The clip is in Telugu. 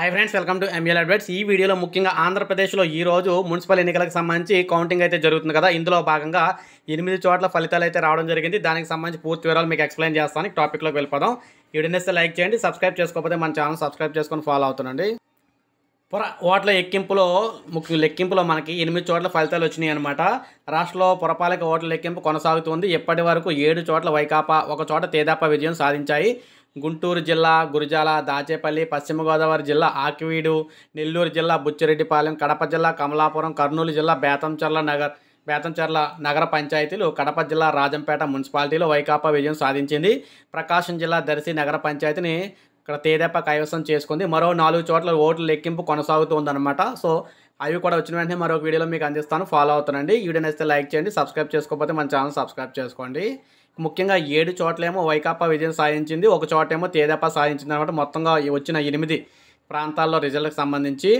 hi friends welcome to ML adverts ఈ వీడియోలో ముఖ్యంగా ఆంధ్రప్రదేశ్లో ఈ రోజు మున్సిపల్ ఎన్నికలకు సంబంధించి కౌంటింగ్ అయితే జరుగుతుంది కదా ఇందులో భాగంగా ఎనిమిది చోట్ల ఫలితాలు అయితే రావడం జరిగింది దానికి సంబంధించి పూర్తి వివరాలు మీకు ఎక్స్ప్లెయిన్ చేస్తాను టాపిక్లోకి వెళ్ళిపోదాం వీడియోనిస్తే లైక్ చేయండి సబ్స్క్రైబ్ చేసుకోకపోతే మన ఛానల్ సబ్స్క్రైబ్ చేసుకొని ఫాలో అవుతుందండి పొర ఓట్ల ఎక్కింపులో ముఖ్య లెక్కింపులో మనకి ఎనిమిది చోట్ల ఫలితాలు వచ్చినాయి అనమాట రాష్ట్రంలో పురపాలక ఓట్ల లెక్కింపు కొనసాగుతుంది ఇప్పటి వరకు ఏడు చోట్ల వైకాపా ఒక చోట తేదాపా విజయం సాధించాయి గుంటూరు జిల్లా గురజాల దాచేపల్లి పశ్చిమ గోదావరి జిల్లా ఆకివీడు నెల్లూరు జిల్లా బుచ్చిరెడ్డిపాలెం కడప జిల్లా కమలాపురం కర్నూలు జిల్లా బేతంచర్ల నగర్ బేతంచెర్ల నగర పంచాయతీలు కడప జిల్లా రాజంపేట మున్సిపాలిటీలో వైకాపా విజయం సాధించింది ప్రకాశం జిల్లా దర్శి నగర పంచాయతీని ఇక్కడ తేదెప్ప కైవసం చేసుకుంది మరో నాలుగు చోట్ల ఓట్ల లెక్కింపు కొనసాగుతుందన్నమాట సో అవి కూడా వచ్చిన వెంటనే మరొక వీడియోలో మీకు అందిస్తాను ఫాలో అవుతానండి వీడియో నచ్చితే లైక్ చేయండి సబ్స్క్రైబ్ చేసుకోకపోతే మన ఛానల్ సబ్స్క్రైబ్ చేసుకోండి ముఖ్యంగా ఏడు చోట్లేమో వైకాపా విజయం సాధించింది ఒక చోటేమో తేదేపా సాధించింది అనమాట మొత్తంగా వచ్చిన ఎనిమిది ప్రాంతాల్లో రిజల్ట్కి సంబంధించి